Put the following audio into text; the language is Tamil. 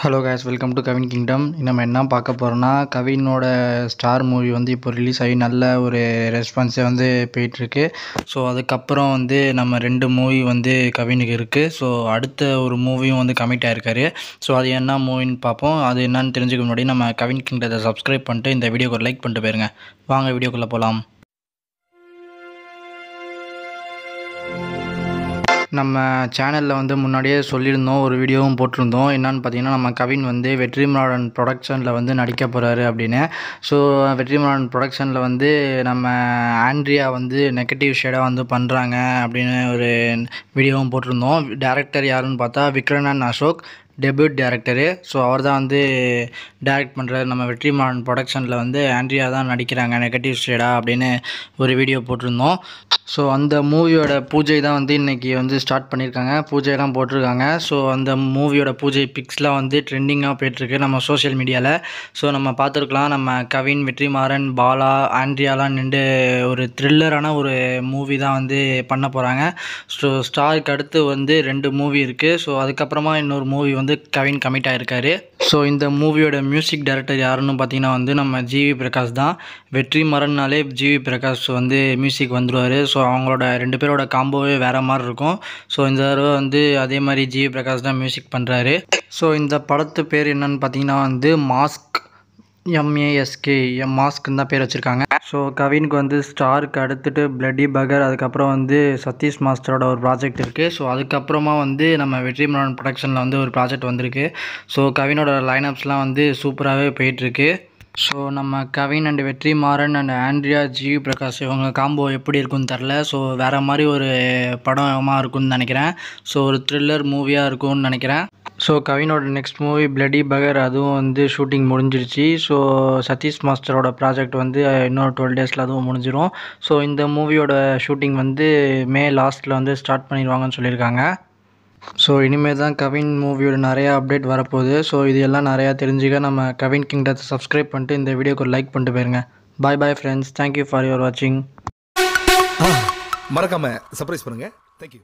hello guys welcome to Kavin kingdom நம்ம என்ன பார்க்க போகிறோன்னா கவினோட ஸ்டார் மூவி வந்து இப்போ ரிலீஸ் ஆகி நல்ல ஒரு ரெஸ்பான்ஸே வந்து போயிட்டுருக்கு ஸோ அதுக்கப்புறம் வந்து நம்ம ரெண்டு மூவி வந்து கவினுக்கு இருக்குது ஸோ அடுத்த ஒரு மூவியும் வந்து கமிட் ஆகிருக்காரு ஸோ அது என்ன மூவின்னு பார்ப்போம் அது என்னன்னு தெரிஞ்சுக்க முன்னாடி நம்ம கவின் கிங்டத்தை சப்ஸ்கிரைப் பண்ணிட்டு இந்த வீடியோக்கு லைக் பண்ணிட்டு போயிருங்க வாங்க வீடியோக்குள்ளே போகலாம் நம்ம சேனலில் வந்து முன்னாடியே சொல்லியிருந்தோம் ஒரு வீடியோவும் போட்டிருந்தோம் என்னன்னு பார்த்தீங்கன்னா நம்ம கவின் வந்து வெற்றிமாறன் ப்ரொடக்ஷனில் வந்து நடிக்க போகிறாரு அப்படின்னு ஸோ வெற்றிமாறன் ப்ரொடக்ஷனில் வந்து நம்ம ஆண்ட்ரியா வந்து நெகட்டிவ் ஷேடாக வந்து பண்ணுறாங்க அப்படின்னு ஒரு வீடியோவும் போட்டிருந்தோம் டேரக்டர் யாருன்னு பார்த்தா Vikranan Ashok debut director so அவர் தான் வந்து டேரக்ட் பண்ணுறாரு நம்ம வெற்றிமாறன் ப்ரொடக்ஷனில் வந்து ஆண்ட்ரியா தான் நடிக்கிறாங்க நெகட்டிவ் ஷேடாக அப்படின்னு ஒரு வீடியோ போட்டிருந்தோம் ஸோ அந்த மூவியோட பூஜை தான் வந்து இன்றைக்கி வந்து ஸ்டார்ட் பண்ணியிருக்காங்க பூஜையெல்லாம் போட்டிருக்காங்க ஸோ அந்த மூவியோட பூஜை பிக்ஸ்லாம் வந்து ட்ரெண்டிங்காக போயிட்டுருக்கு நம்ம சோஷியல் மீடியாவில் ஸோ நம்ம பார்த்துருக்கலாம் நம்ம கவின் வெற்றிமாறன் பாலா ஆண்ட்ரியாலாம் நின்று ஒரு த்ரில்லரான ஒரு மூவி தான் வந்து பண்ண போகிறாங்க ஸோ ஸ்டாருக்கு அடுத்து வந்து ரெண்டு மூவி இருக்குது ஸோ அதுக்கப்புறமா இன்னொரு மூவி வந்து கவின் கமிட் ஆகிருக்காரு ஸோ இந்த மூவியோட மியூசிக் டைரக்டர் யாருன்னு பார்த்தீங்கன்னா வந்து நம்ம ஜிவி பிரகாஷ் தான் வெற்றி வெற்றிமாறன்னாலே ஜிவி பிரகாஷ் வந்து மியூசிக் வந்துடுவார் ஸோ ஸோ அவங்களோட ரெண்டு பேரோட காம்போவே வேறு மாதிரி இருக்கும் ஸோ இந்த தடவை வந்து அதே மாதிரி ஜி பிரகாஷ் தான் மியூசிக் பண்ணுறாரு ஸோ இந்த படத்து பேர் என்னன்னு பார்த்தீங்கன்னா வந்து மாஸ்க் எம்ஏஎஸ்கே எம் மாஸ்க்குன்னு தான் பேர் வச்சுருக்காங்க ஸோ கவினுக்கு வந்து ஸ்டாருக்கு அடுத்துட்டு பிளட்டி பகர் அதுக்கப்புறம் வந்து சதீஷ் மாஸ்டரோட ஒரு ப்ராஜெக்ட் இருக்குது ஸோ அதுக்கப்புறமா வந்து நம்ம வெற்றி மரன் ப்ரொடக்ஷனில் வந்து ஒரு ப்ராஜெக்ட் வந்திருக்கு ஸோ கவினோட லைன் அப்ஸ்லாம் வந்து சூப்பராகவே போயிட்டுருக்கு ஸோ நம்ம Kavin and Vetri Maaran and Andrea G Prakash இவங்க காம்போ எப்படி இருக்குன்னு தெரில ஸோ வேறு மாதிரி ஒரு படமாக இருக்கும்னு நினைக்கிறேன் ஸோ ஒரு த்ரில்லர் மூவியாக இருக்கும்னு நினைக்கிறேன் ஸோ கவினோட நெக்ஸ்ட் மூவி பிளடி பகர் அதுவும் வந்து ஷூட்டிங் முடிஞ்சிருச்சு ஸோ சதீஷ் மாஸ்டரோட ப்ராஜெக்ட் வந்து இன்னொரு டுவெல் டேஸில் அதுவும் முடிஞ்சிடும் ஸோ இந்த மூவியோட ஷூட்டிங் வந்து மே லாஸ்ட்டில் வந்து ஸ்டார்ட் பண்ணிடுவாங்கன்னு சொல்லியிருக்காங்க ஸோ இனிமேல் தான் கவின் மூவியோட நிறையா அப்டேட் வரப்போகுது ஸோ இது எல்லாம் நிறையா தெரிஞ்சுக்க நம்ம கவின் கிங்டத்தை சப்ஸ்கிரைப் பண்ணிட்டு இந்த வீடியோக்கு ஒரு லைக் பண்ணிட்டு போயிருங்க bye bye friends thank you for your வாட்சிங் மறக்காமல் சர்ப்ரைஸ் பண்ணுங்கள் தேங்க்யூ